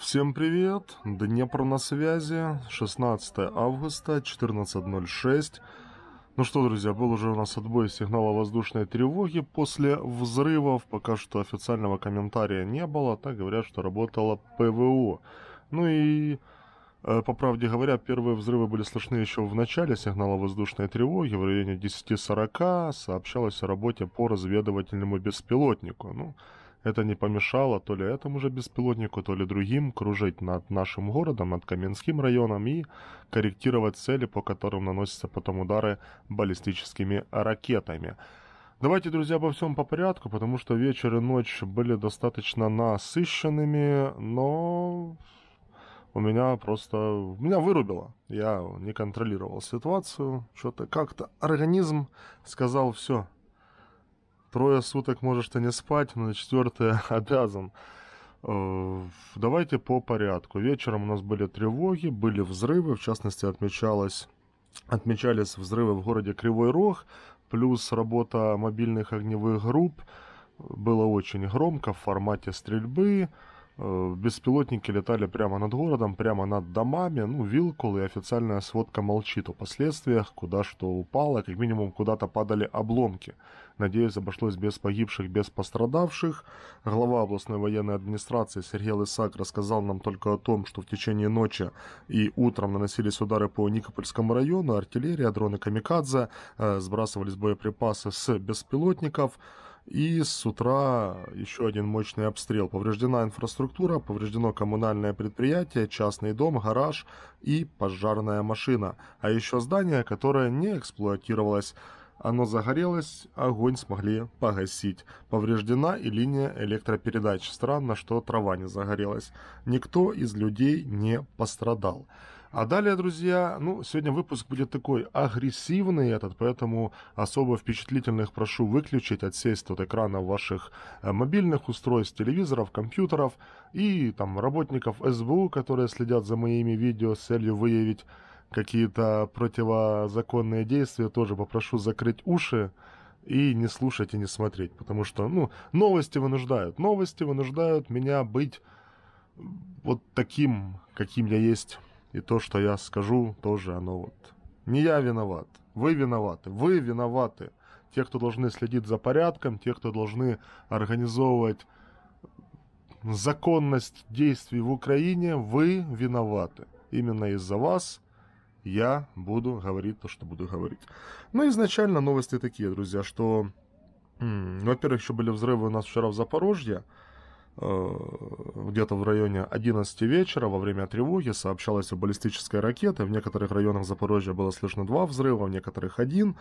Всем привет! Днепр на связи, 16 августа, 14.06. Ну что, друзья, был уже у нас отбой сигнала воздушной тревоги после взрывов. Пока что официального комментария не было, так говорят, что работала ПВО. Ну и, э, по правде говоря, первые взрывы были слышны еще в начале сигнала воздушной тревоги. В районе 10.40 сообщалось о работе по разведывательному беспилотнику. Ну, это не помешало то ли этому же беспилотнику, то ли другим кружить над нашим городом, над Каменским районом и корректировать цели, по которым наносятся потом удары баллистическими ракетами. Давайте, друзья, обо всем по порядку, потому что вечер и ночь были достаточно насыщенными, но у меня просто... Меня вырубило. Я не контролировал ситуацию. Что-то как-то организм сказал все. Трое суток можешь ты не спать, но на четвертое обязан. Э, давайте по порядку. Вечером у нас были тревоги, были взрывы, в частности отмечалось, отмечались взрывы в городе Кривой Рог, плюс работа мобильных огневых групп. Было очень громко в формате стрельбы. Э, беспилотники летали прямо над городом, прямо над домами. Ну, Вилкул и официальная сводка молчит о последствиях, куда что упало, как минимум куда-то падали обломки. Надеюсь, обошлось без погибших, без пострадавших. Глава областной военной администрации Сергей Лысак рассказал нам только о том, что в течение ночи и утром наносились удары по Никопольскому району, артиллерия, дроны «Камикадзе», э, сбрасывались боеприпасы с беспилотников. И с утра еще один мощный обстрел. Повреждена инфраструктура, повреждено коммунальное предприятие, частный дом, гараж и пожарная машина. А еще здание, которое не эксплуатировалось оно загорелось, огонь смогли погасить. Повреждена и линия электропередач. Странно, что трава не загорелась. Никто из людей не пострадал. А далее, друзья, ну, сегодня выпуск будет такой агрессивный этот, поэтому особо впечатлительных прошу выключить, отсесть от экрана ваших э, мобильных устройств, телевизоров, компьютеров и там работников СБУ, которые следят за моими видео с целью выявить какие-то противозаконные действия, тоже попрошу закрыть уши и не слушать и не смотреть, потому что, ну, новости вынуждают, новости вынуждают меня быть вот таким, каким я есть, и то, что я скажу, тоже оно вот. Не я виноват, вы виноваты, вы виноваты. Те, кто должны следить за порядком, те, кто должны организовывать законность действий в Украине, вы виноваты. Именно из-за вас – я буду говорить то, что буду говорить. Но ну, изначально новости такие, друзья, что, во-первых, еще были взрывы у нас вчера в Запорожье, э, где-то в районе 11 вечера во время тревоги сообщалось о баллистической ракете. В некоторых районах Запорожья было слышно два взрыва, в некоторых один.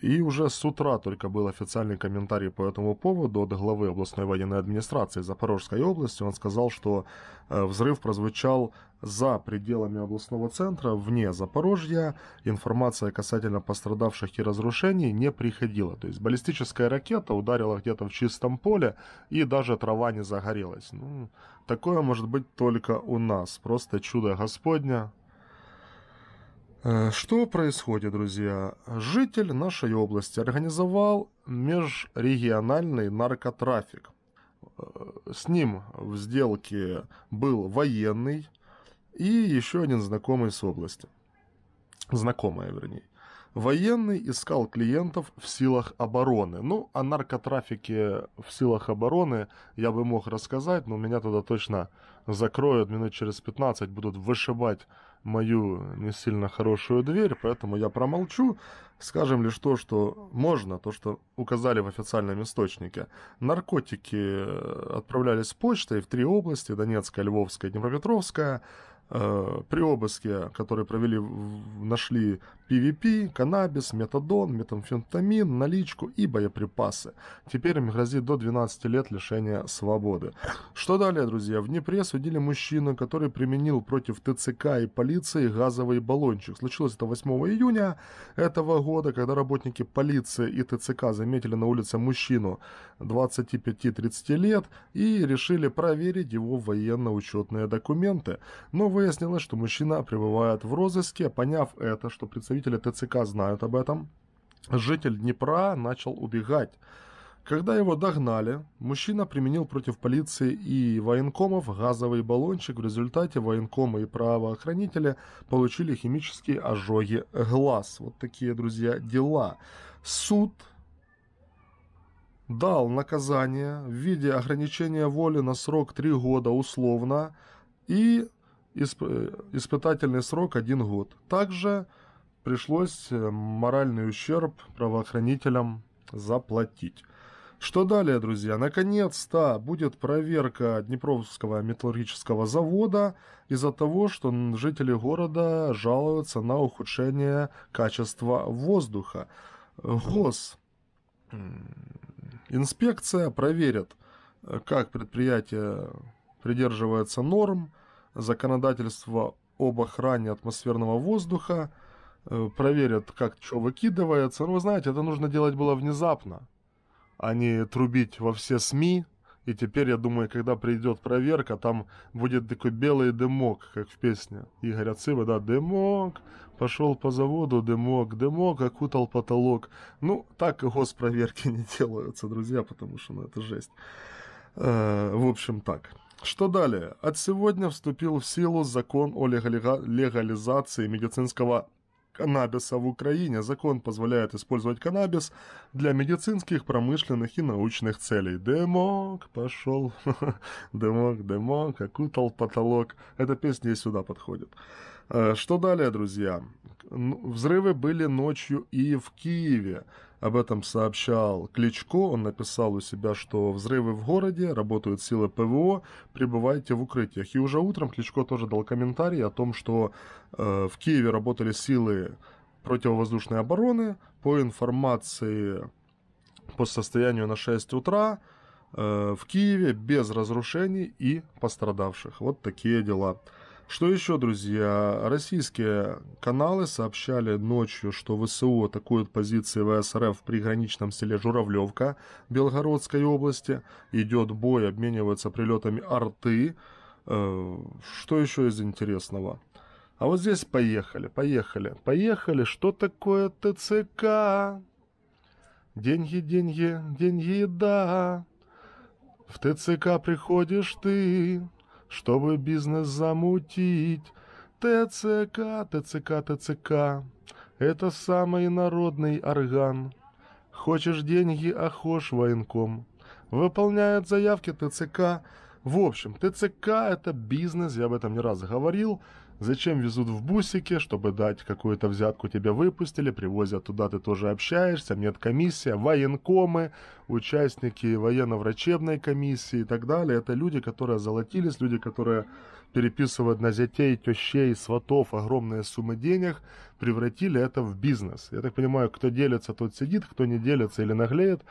И уже с утра только был официальный комментарий по этому поводу от главы областной военной администрации Запорожской области. Он сказал, что э, взрыв прозвучал за пределами областного центра, вне Запорожья, информация касательно пострадавших и разрушений не приходила. То есть баллистическая ракета ударила где-то в чистом поле, и даже трава не загорелась. Ну, такое может быть только у нас. Просто чудо Господня, э, что происходит, друзья? Житель нашей области организовал межрегиональный наркотрафик. Э, с ним в сделке был военный, и еще один знакомый с области. Знакомая, вернее. Военный искал клиентов в силах обороны. Ну, о наркотрафике в силах обороны я бы мог рассказать, но меня туда точно закроют минут через 15, будут вышибать мою не сильно хорошую дверь, поэтому я промолчу. Скажем лишь то, что можно, то, что указали в официальном источнике. Наркотики отправлялись почтой в три области, Донецкая, Львовская, Днепропетровская. Э, при обыске, который провели, нашли PVP, каннабис, метадон, метамфентамин, наличку и боеприпасы. Теперь им грозит до 12 лет лишения свободы. Что далее, друзья? В Днепре судили мужчину, который применил против ТЦК и полиции газовый баллончик. Случилось это 8 июня этого года, когда работники полиции и ТЦК заметили на улице мужчину 25-30 лет и решили проверить его военно-учетные документы. Но выяснилось, что мужчина пребывает в розыске. Поняв это, что представители ТЦК знают об этом, житель Днепра начал убегать. Когда его догнали, мужчина применил против полиции и военкомов газовый баллончик. В результате военкомы и правоохранители получили химические ожоги глаз. Вот такие, друзья, дела. Суд дал наказание в виде ограничения воли на срок 3 года условно и Исп... Испытательный срок один год. Также пришлось э, моральный ущерб правоохранителям заплатить. Что далее, друзья? Наконец-то будет проверка Днепровского металлургического завода из-за того, что жители города жалуются на ухудшение качества воздуха. ГОС. Инспекция проверит, э, как предприятие придерживается норм, законодательство об охране атмосферного воздуха, э, проверят, как что выкидывается. Ну, вы знаете, это нужно делать было внезапно, а не трубить во все СМИ. И теперь, я думаю, когда придет проверка, там будет такой белый дымок, как в песне Игоря Цыба, да, дымок, пошел по заводу, дымок, дымок, окутал потолок. Ну, так и госпроверки не делаются, друзья, потому что, ну, это жесть. Э, в общем, так. Что далее? От сегодня вступил в силу закон о легализации медицинского каннабиса в Украине. Закон позволяет использовать каннабис для медицинских, промышленных и научных целей. Дымок пошел, дымок, дымок, окутал потолок. Эта песня и сюда подходит. Э, что далее, друзья? Взрывы были ночью и в Киеве. Об этом сообщал Кличко. Он написал у себя, что взрывы в городе, работают силы ПВО, пребывайте в укрытиях. И уже утром Кличко тоже дал комментарий о том, что э, в Киеве работали силы противовоздушной обороны. По информации по состоянию на 6 утра э, в Киеве без разрушений и пострадавших. Вот такие дела. Что еще, друзья? Российские каналы сообщали ночью, что ВСУ атакуют позиции ВСРФ в приграничном селе Журавлевка Белгородской области. Идет бой, обмениваются прилетами арты. Э, что еще из интересного? А вот здесь поехали, поехали, поехали. Что такое ТЦК? Деньги, деньги, деньги, да. В ТЦК приходишь ты чтобы бизнес замутить. ТЦК, ТЦК, ТЦК. Это самый народный орган. Хочешь деньги, а хошь военком. Выполняют заявки ТЦК. В общем, ТЦК – это бизнес, я об этом не раз говорил – Зачем везут в бусике, чтобы дать какую-то взятку тебе выпустили, привозят туда, ты тоже общаешься, нет комиссия, военкомы, участники военно-врачебной комиссии и так далее. Это люди, которые золотились, люди, которые переписывают на зятей, тещей, сватов огромные суммы денег, превратили это в бизнес. Я так понимаю, кто делится, тот сидит, кто не делится или наглеет,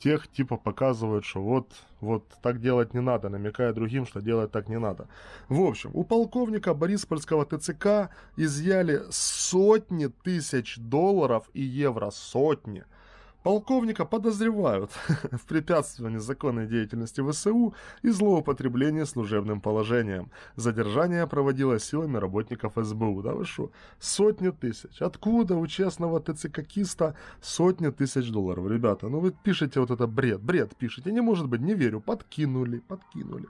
тех типа показывают, что вот, вот так делать не надо, намекая другим, что делать так не надо. В общем, у полковника Бориспольского ТЦК изъяли сотни тысяч долларов и евро, сотни – Полковника подозревают в препятствовании законной деятельности ВСУ и злоупотреблении служебным положением. Задержание проводилось силами работников СБУ. Да вы шо? Сотни тысяч. Откуда у честного ТЦКкиста сотни тысяч долларов? Ребята, ну вы пишете вот это бред. Бред пишете. Не может быть, не верю. Подкинули, подкинули.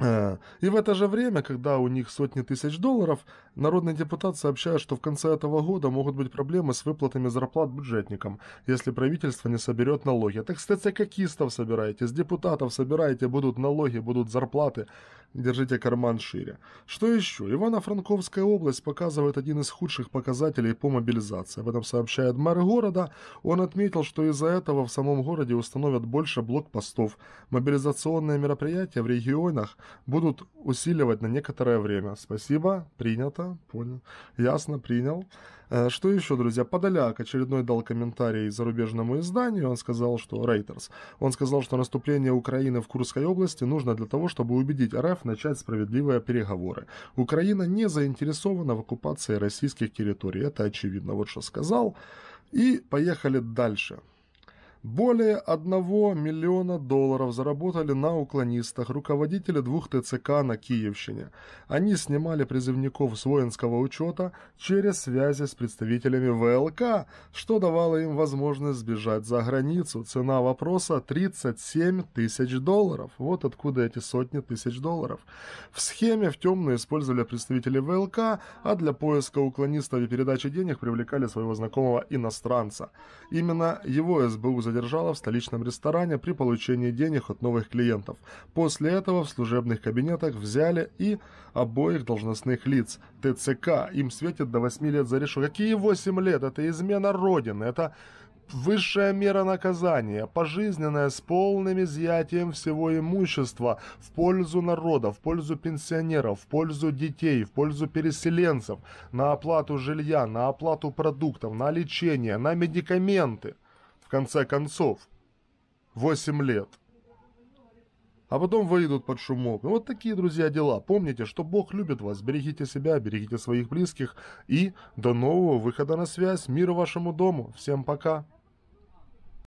Э, и в это же время, когда у них сотни тысяч долларов, народный депутат сообщает, что в конце этого года могут быть проблемы с выплатами зарплат бюджетникам, если правительство не соберет налоги. Так, кстати, какистов собираете, с депутатов собираете, будут налоги, будут зарплаты, держите карман шире. Что еще? Ивано-Франковская область показывает один из худших показателей по мобилизации. Об этом сообщает мэр города. Он отметил, что из-за этого в самом городе установят больше блокпостов. Мобилизационные мероприятия в регионах – будут усиливать на некоторое время. Спасибо, принято, понял. Ясно, принял. Э, что еще, друзья? Подоляк очередной дал комментарий зарубежному изданию. Он сказал, что Рейтерс. Он сказал, что наступление Украины в Курской области нужно для того, чтобы убедить РФ начать справедливые переговоры. Украина не заинтересована в оккупации российских территорий. Это очевидно. Вот что сказал. И поехали дальше. Более 1 миллиона долларов заработали на уклонистах руководители двух ТЦК на Киевщине. Они снимали призывников с воинского учета через связи с представителями ВЛК, что давало им возможность сбежать за границу. Цена вопроса 37 тысяч долларов. Вот откуда эти сотни тысяч долларов. В схеме в темную использовали представители ВЛК, а для поиска уклонистов и передачи денег привлекали своего знакомого иностранца. Именно его СБУ за задержала в столичном ресторане при получении денег от новых клиентов. После этого в служебных кабинетах взяли и обоих должностных лиц. ТЦК им светит до 8 лет за решу. Какие 8 лет? Это измена Родины, это высшая мера наказания, пожизненная с полным изъятием всего имущества в пользу народа, в пользу пенсионеров, в пользу детей, в пользу переселенцев, на оплату жилья, на оплату продуктов, на лечение, на медикаменты конце концов. восемь лет. А потом выйдут под шумок. Ну, вот такие, друзья, дела. Помните, что Бог любит вас. Берегите себя, берегите своих близких. И до нового выхода на связь. Мира вашему дому. Всем пока.